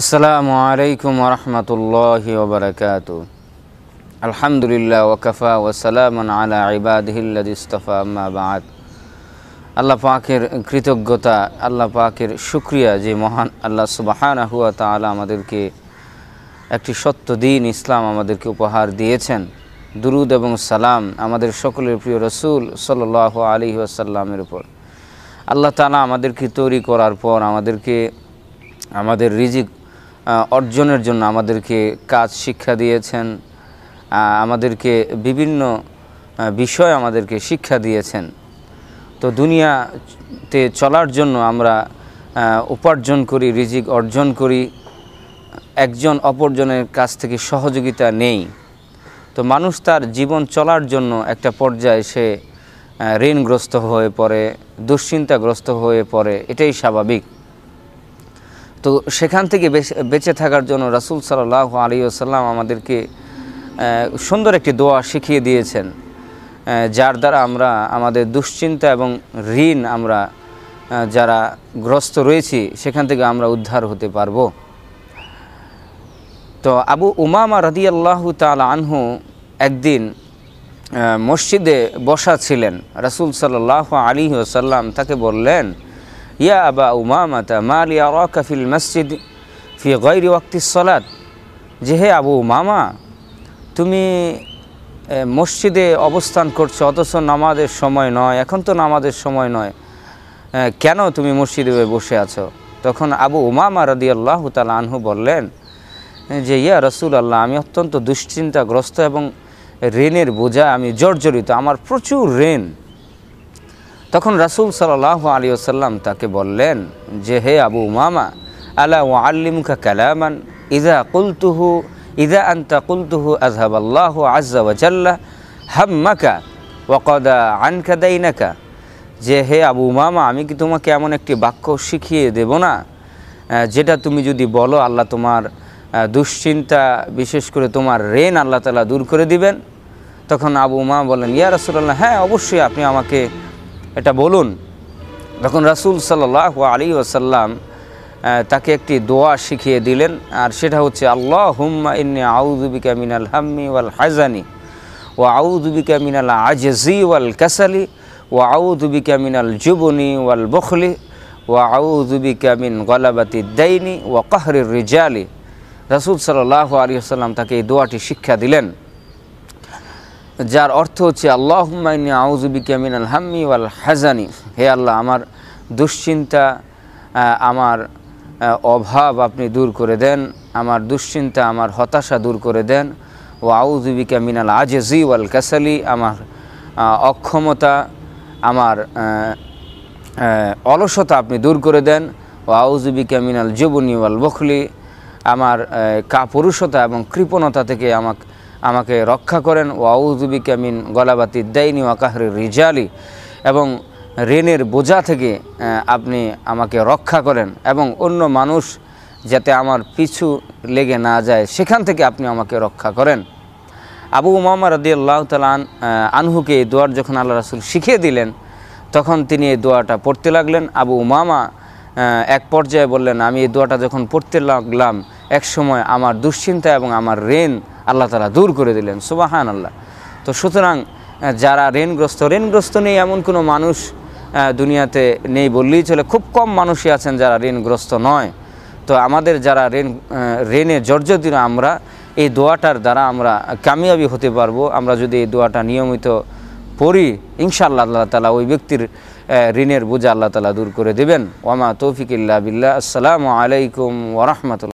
আসসালামু আলাইকুম রহমতুল্লাহি ওবরাকাত আলহামদুলিল্লাহ ওকাফা ওসালাম আলা ইবাদহিল্লাদ ইস্তফা আম্মাবাদ আল্লাহ পাকের কৃতজ্ঞতা আল্লাহ পাকের শুক্রিয়া যে মহান আল্লাহ সুবাহান হুয়া তালা আমাদেরকে একটি সত্য দিন ইসলাম আমাদেরকে উপহার দিয়েছেন দুরুদ এবং সালাম আমাদের সকলের প্রিয় রসুল সাল আলী আসাল্লামের উপর আল্লাহ তালা আমাদেরকে তৈরি করার পর আমাদেরকে আমাদের রিজিক অর্জনের জন্য আমাদেরকে কাজ শিক্ষা দিয়েছেন আমাদেরকে বিভিন্ন বিষয় আমাদেরকে শিক্ষা দিয়েছেন তো দুনিয়াতে চলার জন্য আমরা উপার্জন করি রিজিক অর্জন করি একজন অপরজনের কাছ থেকে সহযোগিতা নেই তো মানুষ তার জীবন চলার জন্য একটা পর্যায়ে সে ঋণগ্রস্ত হয়ে পড়ে দুশ্চিন্তাগ্রস্ত হয়ে পড়ে এটাই স্বাভাবিক তো সেখান থেকে বেঁচে থাকার জন্য রাসুল সাল্লাহ আলী আসাল্লাম আমাদেরকে সুন্দর একটি দোয়া শিখিয়ে দিয়েছেন যার দ্বারা আমরা আমাদের দুশ্চিন্তা এবং ঋণ আমরা যারা গ্রস্ত রয়েছি সেখান থেকে আমরা উদ্ধার হতে পারব তো আবু উমামা আল্লাহ তাল আনহু একদিন মসজিদে বসা ছিলেন রাসুল সাল্লাহ আলী আসাল্লাম তাকে বললেন ইয়া আবা উমামাতা মালি আরাকা ফিল মসজিদ ফি গৈরি ওয়াক্তি যে হে আবু মামা তুমি মসজিদে অবস্থান করছো অথচ নামাজের সময় নয় এখন তো নামাজের সময় নয় কেন তুমি মসজিদে বসে আছো তখন আবু উমামা রদি আল্লাহ তাল আনহু বললেন যে ইয়া রসুল আল্লাহ আমি অত্যন্ত দুশ্চিন্তাগ্রস্ত এবং ঋণের বোঝা আমি জর্জরিত আমার প্রচুর ঋণ তখন রাসুল সাল আলী আসাল্লাম তাকে বললেন যে হে আবু মামা আলা ও আল্লিমুখা কালামান ইদা কুলতুহু ইদা আন্তা কুলতুহু আজহাবাল্লাহ আজ্জা ওয়াজাল্লা হাম্মাকা ওকদা আনকা দাইনাকা যে হে আবু মামা আমি কি তোমাকে এমন একটি বাক্য শিখিয়ে দেব না যেটা তুমি যদি বলো আল্লাহ তোমার দুশ্চিন্তা বিশেষ করে তোমার রেন আল্লাহ তালা দূর করে দিবেন তখন আবু মা বলেন ইয়া রাসুল্লাহ হ্যাঁ অবশ্যই আপনি আমাকে এটা বলুন তখন রাসুল সাল্লাহ আলী ওসাল্লাম তাকে একটি দোয়া শিখিয়ে দিলেন আর সেটা হচ্ছে আল্লাহ হুম্মা ইন্নি আউদুবিকা মিনাল হাম্মি ওয়াল হাজানি ও আউদুবিকা মিনাল আজি ওয়াল কাসালি ও আউদুবিকা মিনাল জুবনি ওয়াল বখলি ও আউদুবিকা মিন গলাবাতি দাইনি ও কাহরির রিজালি রাসুল সাল্লাহ আলী আসাল্লাম তাকে এই দোয়াটি শিক্ষা দিলেন যার অর্থ হচ্ছে আল্লাহ হুমায়নি আউজুবি মিন আল হাম্মি ওয়াল হাজানি হে আল্লাহ আমার দুশ্চিন্তা আমার অভাব আপনি দূর করে দেন আমার দুশ্চিন্তা আমার হতাশা দূর করে দেন ও আউজুবিকা মিনাল আজেজি ওয়াল কাসালি আমার অক্ষমতা আমার অলসতা আপনি দূর করে দেন ও আউজুবিকা মিনাল জবনি ওয়াল বখলি আমার কাপুরুষতা এবং কৃপণতা থেকে আমাকে আমাকে রক্ষা করেন ওয়াউজুবি ক্যামিন গলাবাতি দাইনি ওয়াকাহরি রিজালি এবং ঋণের বোঝা থেকে আপনি আমাকে রক্ষা করেন এবং অন্য মানুষ যাতে আমার পিছু লেগে না যায় সেখান থেকে আপনি আমাকে রক্ষা করেন আবু মোহাম্মদ রদি আল্লাহ তালান আনহুকে এই দোয়ার যখন আল্লাহ রাসুল শিখিয়ে দিলেন তখন তিনি এই দোয়াটা পড়তে লাগলেন আবু মামা এক পর্যায়ে বললেন আমি এই দোয়াটা যখন পড়তে লাগলাম এক সময় আমার দুশ্চিন্তা এবং আমার ঋণ আল্লাহ তালা দূর করে দিলেন সুবাহান আল্লাহ তো সুতরাং যারা ঋণগ্রস্ত ঋণগ্রস্ত নেই এমন কোনো মানুষ দুনিয়াতে নেই বললেই চলে খুব কম মানুষই আছেন যারা ঋণগ্রস্ত নয় তো আমাদের যারা ঋণ ঋণে জর্জরিত আমরা এই দোয়াটার দ্বারা আমরা কামিয়াবি হতে পারবো আমরা যদি এই দোয়াটা নিয়মিত পড়ি ইনশাআল্লাহ আল্লাহ তালা ওই ব্যক্তির ঋণের বোঝা আল্লাহ তালা দূর করে দেবেন ওমা তৌফিক বিল্লা আসসালামু আলাইকুম ওরহমতুল